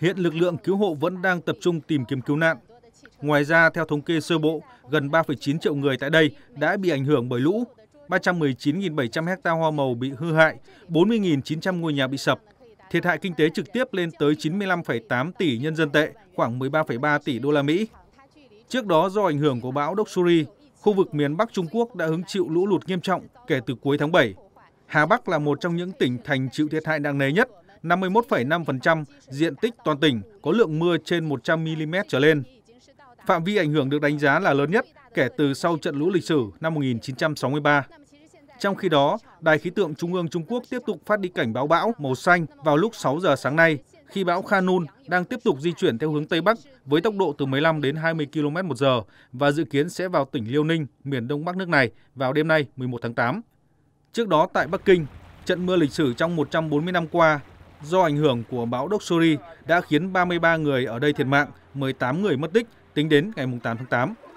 Hiện lực lượng cứu hộ vẫn đang tập trung tìm kiếm cứu nạn. Ngoài ra, theo thống kê sơ bộ, gần 3,9 triệu người tại đây đã bị ảnh hưởng bởi lũ, 319.700 ha hoa màu bị hư hại, 40.900 ngôi nhà bị sập. Thiệt hại kinh tế trực tiếp lên tới 95,8 tỷ nhân dân tệ, khoảng 13,3 tỷ đô la Mỹ. Trước đó do ảnh hưởng của bão Doksuri, khu vực miền Bắc Trung Quốc đã hứng chịu lũ lụt nghiêm trọng kể từ cuối tháng 7. Hà Bắc là một trong những tỉnh thành chịu thiệt hại nặng nề nhất 51,5% diện tích toàn tỉnh có lượng mưa trên 100 mm trở lên. Phạm vi ảnh hưởng được đánh giá là lớn nhất kể từ sau trận lũ lịch sử năm 1963. Trong khi đó, Đài khí tượng Trung ương Trung Quốc tiếp tục phát đi cảnh báo bão màu xanh vào lúc 6 giờ sáng nay, khi bão Khanun đang tiếp tục di chuyển theo hướng Tây Bắc với tốc độ từ 15 đến 20 km một giờ và dự kiến sẽ vào tỉnh Liêu Ninh, miền Đông Bắc nước này vào đêm nay 11 tháng 8. Trước đó tại Bắc Kinh, trận mưa lịch sử trong 140 năm qua do ảnh hưởng của bão Doksuri đã khiến 33 người ở đây thiệt mạng, 18 người mất tích tính đến ngày 8 tháng 8.